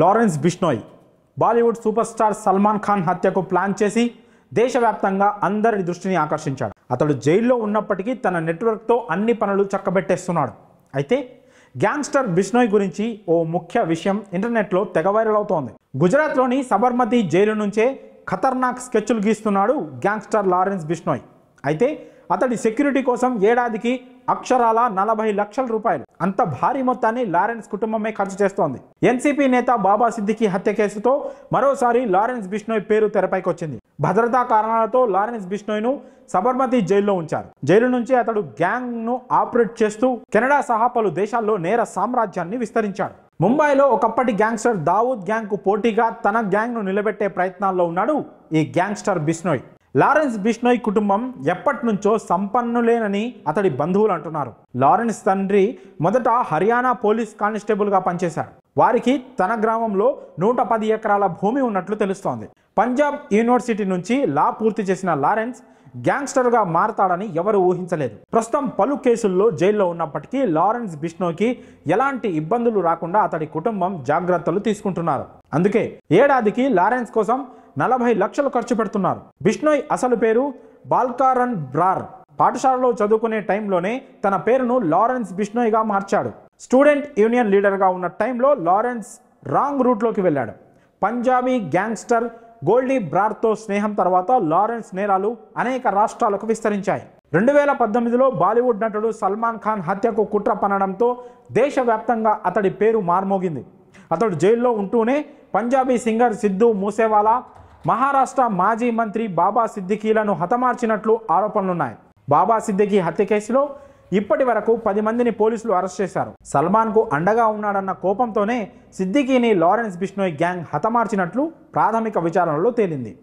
Lawrence Bishnoi Bollywood super star Salman Khan హత్యకు plan చేసి దేశవ్యాప్తంగా అందరి దృష్టిని ఆకర్షించాడు అతడు జైల్లో ఉన్నప్పటికీ తన నెట్వర్క్తో అన్ని పనులు చక్కబెట్టేస్తున్నాడు అయితే గ్యాంగ్స్టర్ బిష్నోయ్ గురించి ఓ ముఖ్య విషయం ఇంటర్నెట్లో తెగ వైరల్ అవుతోంది గుజరాత్లోని సబర్మతి జైలు నుంచే ఖతర్నాక్ స్కెచ్లు గీస్తున్నాడు గ్యాంగ్స్టర్ లారెన్స్ బిష్నోయ్ అయితే అతడి సెక్యూరిటీ కోసం ఏడాదికి అక్షరాల నలభై లక్షల రూపాయలు అంత భారీ మొత్తాన్ని లారెన్స్ కుటుంబమే ఖర్చు చేస్తోంది ఎన్సీపీ నేత బాబా సిద్దికి హత్య కేసుతో మరోసారి లారెన్స్ బిష్నోయ్ పేరు తెరపైకి వచ్చింది భద్రతా కారణాలతో లారెన్స్ బిష్నోయ్ను సబర్మతి జైల్లో ఉంచారు జైలు నుంచి అతడు గ్యాంగ్ను ఆపరేట్ చేస్తూ కెనడా సహా పలు దేశాల్లో నేర సామ్రాజ్యాన్ని విస్తరించాడు ముంబైలో ఒకప్పటి గ్యాంగ్స్టర్ దావూద్ గ్యాంగ్కు పోటీగా తన గ్యాంగ్ను నిలబెట్టే ప్రయత్నాల్లో ఉన్నాడు ఈ గ్యాంగ్స్టర్ బిష్నోయ్ లారెన్స్ బిష్నోయ్ కుటుంబం ఎప్పటి నుంచో సంపన్నులేనని అతడి బంధువులు అంటున్నారు లారెన్స్ తండ్రి మొదట హర్యానా పోలీస్ కానిస్టేబుల్గా పనిచేశారు వారికి తన గ్రామంలో నూట పది ఎకరాల భూమి ఉన్నట్లు తెలుస్తోంది పంజాబ్ యూనివర్సిటీ నుంచి లా పూర్తి చేసిన లారెన్స్ గ్యాంగ్స్టర్గా మారతాడని ఎవరు ఊహించలేదు ప్రస్తుతం పలు కేసుల్లో జైల్లో ఉన్నప్పటికీ లారెన్స్ బిష్ణోకి ఎలాంటి ఇబ్బందులు రాకుండా అతడి కుటుంబం జాగ్రత్తలు తీసుకుంటున్నారు అందుకే ఏడాదికి లారెన్స్ కోసం నలభై లక్షలు ఖర్చు పెడుతున్నారు బిష్ణోయ్ అసలు పేరు బాల్కారన్ బ్రార్ పాఠశాలలో చదువుకునే టైంలోనే తన పేరును లారెన్స్ బిష్ణోయ్గా మార్చాడు స్టూడెంట్ యూనియన్ లీడర్గా ఉన్న టైంలో లారెన్స్ రాంగ్ రూట్లోకి వెళ్ళాడు పంజాబీ గ్యాంగ్స్టర్ గోల్డీ బ్రార్తో స్నేహం తర్వాత లారెన్స్ నేరాలు అనేక రాష్ట్రాలకు విస్తరించాయి రెండు వేల పద్దెనిమిదిలో బాలీవుడ్ నటుడు సల్మాన్ ఖాన్ హత్యకు కుట్ర పనడంతో దేశవ్యాప్తంగా అతడి పేరు మార్మోగింది అతడు జైల్లో ఉంటూనే పంజాబీ సింగర్ సిద్ధు మూసేవాలా మహారాష్ట్ర మాజీ మంత్రి బాబా సిద్దికీలను హతమార్చినట్లు ఆరోపణలున్నాయి బాబా సిద్దికీ హత్య కేసులో ఇప్పటి వరకు పది మందిని పోలీసులు అరెస్ట్ చేశారు సల్మాన్కు అండగా ఉన్నాడన్న కోపంతోనే సిద్దికీని లారెన్స్ బిష్నోయ్ గ్యాంగ్ హతమార్చినట్లు ప్రాథమిక విచారణలో తేలింది